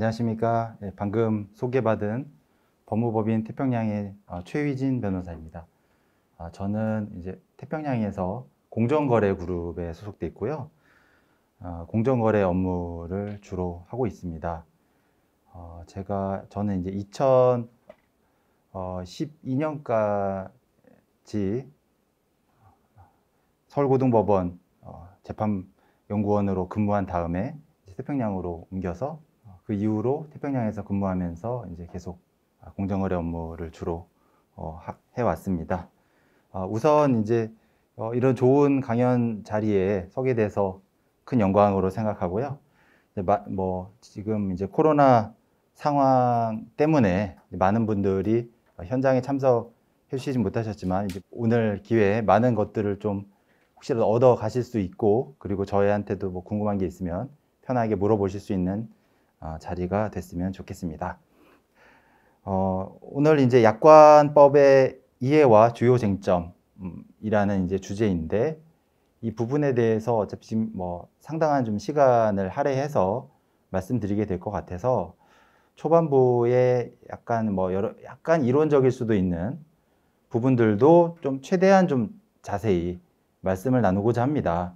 안녕하십니까. 예, 방금 소개받은 법무법인 태평양의 어, 최휘진 변호사입니다. 아, 저는 이제 태평양에서 공정거래그룹에 소속돼 있고요. 아, 공정거래 업무를 주로 하고 있습니다. 어, 제가 저는 이제 2012년까지 어, 서울고등법원 재판연구원으로 근무한 다음에 태평양으로 옮겨서 그 이후로 태평양에서 근무하면서 이제 계속 아, 공정거래 업무를 주로 어, 해왔습니다. 어, 우선 이제 어, 이런 좋은 강연 자리에 서게 돼서 큰 영광으로 생각하고요. 마, 뭐 지금 이제 코로나 상황 때문에 많은 분들이 현장에 참석해 주시지 못하셨지만 이제 오늘 기회에 많은 것들을 좀 혹시라도 얻어 가실 수 있고 그리고 저희한테도 뭐 궁금한 게 있으면 편하게 물어보실 수 있는 아, 자리가 됐으면 좋겠습니다. 어, 오늘 이제 약관법의 이해와 주요 쟁점이라는 음, 이제 주제인데 이 부분에 대해서 어차피 지금 뭐 상당한 좀 시간을 할애해서 말씀드리게 될 것 같아서 초반부에 약간 뭐 여러 약간 이론적일 수도 있는 부분들도 좀 최대한 좀 자세히 말씀을 나누고자 합니다.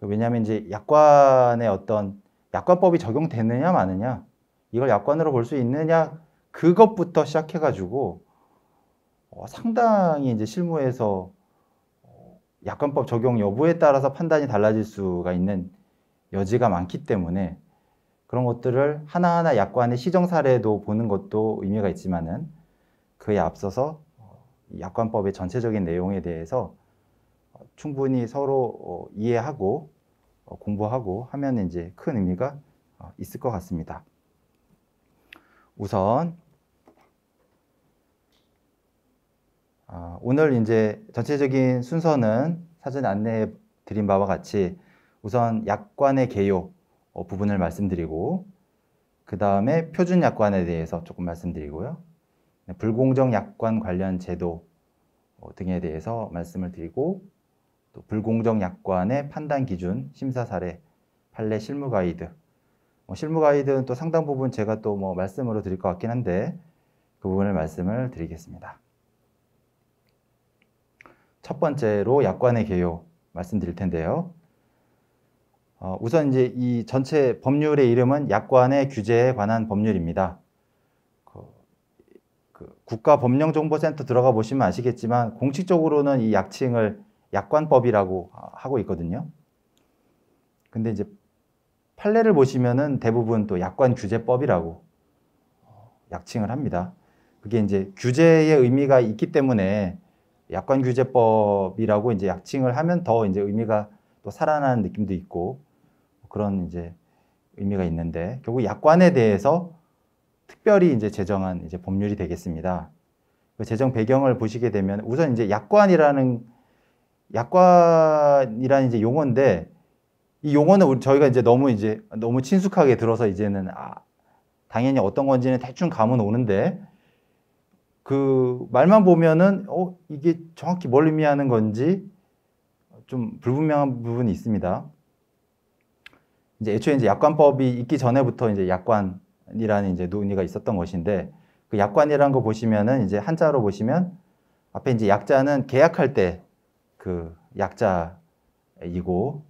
왜냐하면 이제 약관의 어떤 약관법이 적용되느냐 마느냐 이걸 약관으로 볼 수 있느냐 그것부터 시작해가지고 어, 상당히 이제 실무에서 어, 약관법 적용 여부에 따라서 판단이 달라질 수가 있는 여지가 많기 때문에 그런 것들을 하나하나 약관의 시정 사례도 보는 것도 의미가 있지만은 그에 앞서서 어, 약관법의 전체적인 내용에 대해서 어, 충분히 서로 이해하고 어, 공부하고 하면 이제 큰 의미가 어, 있을 것 같습니다. 우선 아, 오늘 이제 전체적인 순서는 사전 안내해 드린 바와 같이 우선 약관의 개요 어, 부분을 말씀드리고 그 다음에 표준 약관에 대해서 조금 말씀드리고요. 불공정 약관 관련 제도 등에 대해서 말씀을 드리고 또 불공정 약관의 판단 기준, 심사 사례, 판례 실무 가이드. 뭐 실무 가이드는 또 상당 부분 제가 또 뭐 말씀으로 드릴 것 같긴 한데 그 부분을 말씀을 드리겠습니다. 첫 번째로 약관의 개요 말씀드릴 텐데요. 어, 우선 이제 이 전체 법률의 이름은 약관의 규제에 관한 법률입니다. 그, 그 국가법령정보센터 들어가 보시면 아시겠지만 공식적으로는 이 약칭을 약관법이라고 어, 하고 있거든요. 근데 이제 판례를 보시면은 대부분 또 약관 규제법이라고 어, 약칭을 합니다. 그게 이제 규제의 의미가 있기 때문에 약관 규제법이라고 이제 약칭을 하면 더 이제 의미가 또 살아나는 느낌도 있고 그런 이제 의미가 있는데 결국 약관에 대해서 특별히 이제 제정한 이제 법률이 되겠습니다. 그 제정 배경을 보시게 되면 우선 이제 약관이라는 약관이라는 이제 용어인데 이 용어는 우리 저희가 이제 너무 이제 너무 친숙하게 들어서 이제는 아, 당연히 어떤 건지는 대충 감은 오는데 그 말만 보면은 어 이게 정확히 뭘 의미하는 건지 좀 불분명한 부분이 있습니다. 이제 애초에 이제 약관법이 있기 전에부터 이제 약관이라는 이제 논의가 있었던 것인데 그 약관이라는 거 보시면은 이제 한자로 보시면 앞에 이제 약자는 계약할 때그 약자이고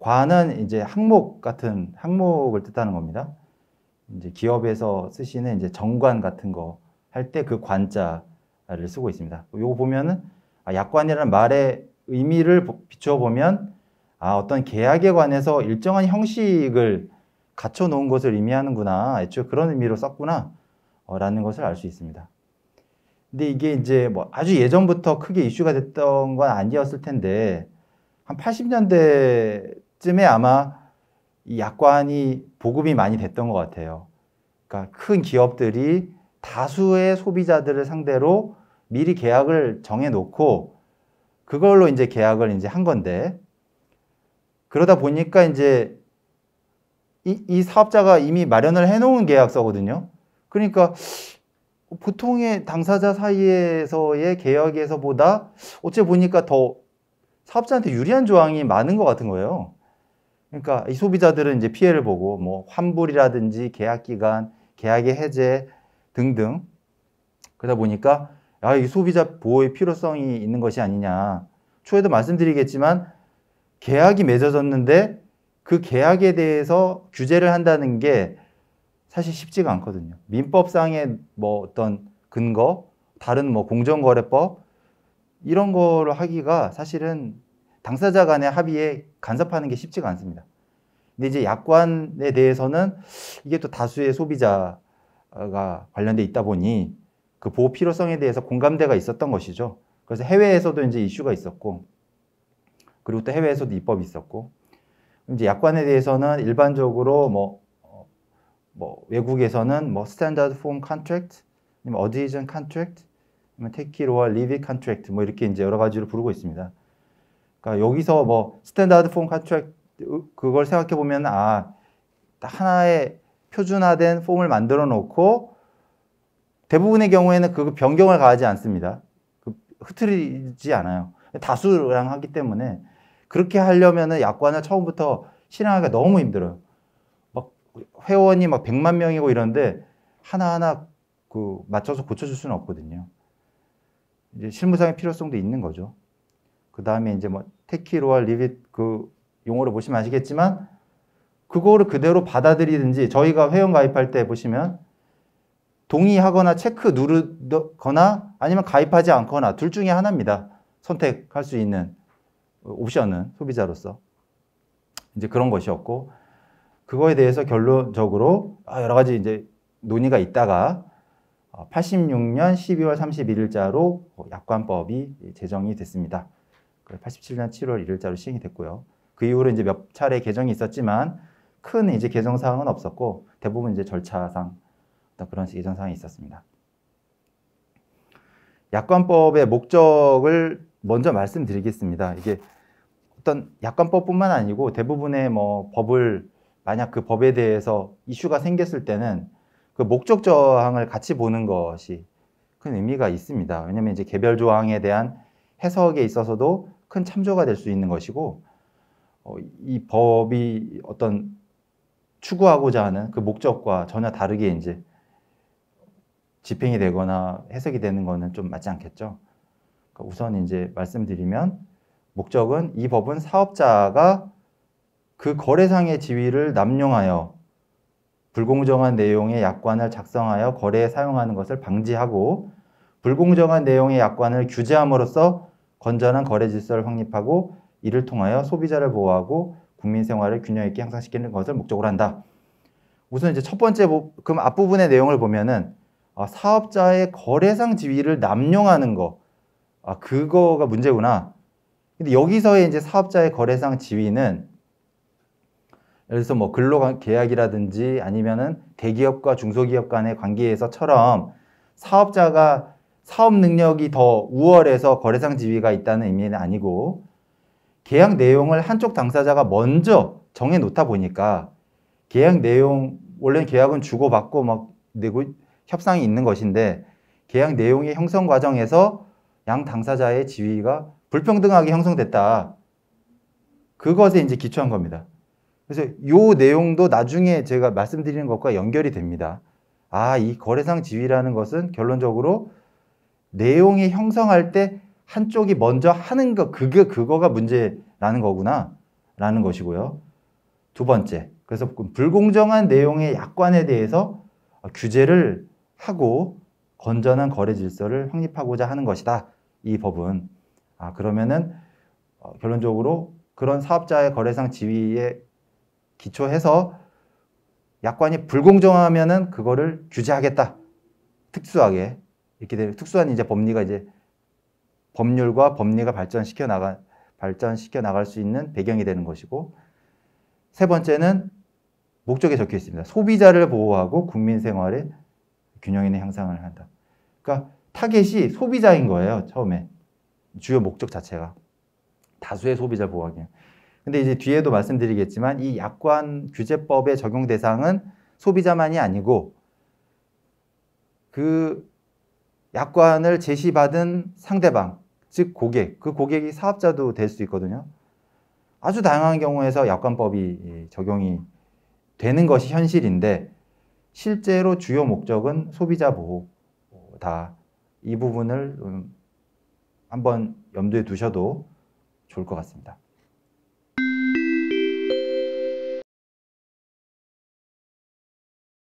과는 이제 항목 같은 항목을 뜻하는 겁니다. 이제 기업에서 쓰시는 이제 정관 같은 거 할 때 그 관자를 쓰고 있습니다. 요거 보면은 아, 약관이라는 말의 의미를 비추어 보면 아 어떤 계약에 관해서 일정한 형식을 갖춰 놓은 것을 의미하는구나 애초에 그런 의미로 썼구나 어, 라는 것을 알 수 있습니다. 근데 이게 이제 뭐 아주 예전부터 크게 이슈가 됐던 건 아니었을 텐데 한 80년대쯤에 아마 이 약관이 보급이 많이 됐던 것 같아요. 그러니까 큰 기업들이 다수의 소비자들을 상대로 미리 계약을 정해놓고 그걸로 이제 계약을 이제 한 건데 그러다 보니까 이제 이, 이 사업자가 이미 마련을 해놓은 계약서거든요. 그러니까 보통의 당사자 사이에서의 계약에서보다 어째 보니까 더 사업자한테 유리한 조항이 많은 것 같은 거예요. 그러니까 이 소비자들은 이제 피해를 보고 뭐 환불이라든지 계약 기간, 계약의 해제 등등 그러다 보니까 아, 이 소비자 보호의 필요성이 있는 것이 아니냐. 초에도 말씀드리겠지만 계약이 맺어졌는데 그 계약에 대해서 규제를 한다는 게 사실 쉽지가 않거든요. 민법상의 뭐 어떤 근거, 다른 뭐 공정거래법 이런 거를 하기가 사실은 당사자 간의 합의에 간섭하는 게 쉽지가 않습니다. 근데 이제 약관에 대해서는 이게 또 다수의 소비자가 관련돼 있다 보니 그 보호 필요성에 대해서 공감대가 있었던 것이죠. 그래서 해외에서도 이제 이슈가 있었고 그리고 또 해외에서도 입법이 있었고 이제 약관에 대해서는 일반적으로 뭐뭐 외국에서는 뭐 스탠다드 폼 컨트랙트, 어디전 컨트랙트, 테키로와 리비 컨트랙트 뭐 이렇게 이제 여러 가지로 부르고 있습니다. 그러니까 여기서 뭐 스탠다드 폼 컨트랙트 그걸 생각해 보면 아 하나의 표준화된 폼을 만들어 놓고 대부분의 경우에는 그 변경을 가하지 않습니다. 그 흐트리지 않아요. 다수랑 하기 때문에 그렇게 하려면 약관을 처음부터 실행하기가 너무 힘들어요. 회원이 막 100만 명이고 이런데 하나하나 그 맞춰서 고쳐줄 수는 없거든요. 이제 실무상의 필요성도 있는 거죠. 그 다음에 이제 뭐 테키로와 리빗 그 용어를 보시면 아시겠지만 그거를 그대로 받아들이든지 저희가 회원 가입할 때 보시면 동의하거나 체크 누르거나 아니면 가입하지 않거나 둘 중에 하나입니다. 선택할 수 있는 옵션은 소비자로서 이제 그런 것이었고 그거에 대해서 결론적으로 아, 여러 가지 이제 논의가 있다가 86년 12월 31일자로 약관법이 제정이 됐습니다. 87년 7월 1일자로 시행이 됐고요. 그 이후로 이제 몇 차례 개정이 있었지만 큰 이제 개정 사항은 없었고 대부분 이제 절차상 어떤 그런 개정 사항이 있었습니다. 약관법의 목적을 먼저 말씀드리겠습니다. 이게 어떤 약관법뿐만 아니고 대부분의 뭐 법을 만약 그 법에 대해서 이슈가 생겼을 때는 그 목적 저항을 같이 보는 것이 큰 의미가 있습니다. 왜냐하면 이제 개별 조항에 대한 해석에 있어서도 큰 참조가 될 수 있는 것이고 어, 이 법이 어떤 추구하고자 하는 그 목적과 전혀 다르게 이제 집행이 되거나 해석이 되는 것은 좀 맞지 않겠죠. 그러니까 우선 이제 말씀드리면 목적은 이 법은 사업자가 그 거래상의 지위를 남용하여 불공정한 내용의 약관을 작성하여 거래에 사용하는 것을 방지하고 불공정한 내용의 약관을 규제함으로써 건전한 거래 질서를 확립하고 이를 통하여 소비자를 보호하고 국민 생활을 균형 있게 향상시키는 것을 목적으로 한다. 우선 이제 첫 번째 뭐, 그럼 앞부분의 내용을 보면은 아, 사업자의 거래상 지위를 남용하는 거, 아 그거가 문제구나. 근데 여기서의 이제 사업자의 거래상 지위는 그래서 뭐 근로 계약이라든지 아니면은 대기업과 중소기업 간의 관계에서처럼 사업자가 사업 능력이 더 우월해서 거래상 지위가 있다는 의미는 아니고 계약 내용을 한쪽 당사자가 먼저 정해 놓다 보니까 계약 내용 원래 계약은 주고받고 막 내고 협상이 있는 것인데 계약 내용의 형성 과정에서 양 당사자의 지위가 불평등하게 형성됐다. 그것에 이제 기초한 겁니다. 그래서 요 내용도 나중에 제가 말씀드리는 것과 연결이 됩니다. 아, 이 거래상 지위라는 것은 결론적으로 내용이 형성할 때 한쪽이 먼저 하는 거, 그게, 그거가 문제라는 거구나. 라는 것이고요. 두 번째. 그래서 불공정한 내용의 약관에 대해서 규제를 하고 건전한 거래 질서를 확립하고자 하는 것이다. 이 법은. 아, 그러면은 어, 결론적으로 그런 사업자의 거래상 지위에 기초해서 약관이 불공정하면은 그거를 규제하겠다. 특수하게 이렇게 되면 특수한 이제 법리가 이제 법률과 법리가 발전시켜 나가 발전시켜 나갈 수 있는 배경이 되는 것이고 세 번째는 목적에 적혀 있습니다. 소비자를 보호하고 국민 생활의 균형 있는 향상을 한다. 그러니까 타겟이 소비자인 거예요 처음에 주요 목적 자체가 다수의 소비자 보호하기. 근데 이제 뒤에도 말씀드리겠지만 이 약관 규제법의 적용 대상은 소비자만이 아니고 그 약관을 제시받은 상대방, 즉 고객, 그 고객이 사업자도 될 수 있거든요. 아주 다양한 경우에서 약관법이 예, 적용이 되는 것이 현실인데 실제로 주요 목적은 소비자 보호다. 이 부분을 음, 한번 염두에 두셔도 좋을 것 같습니다.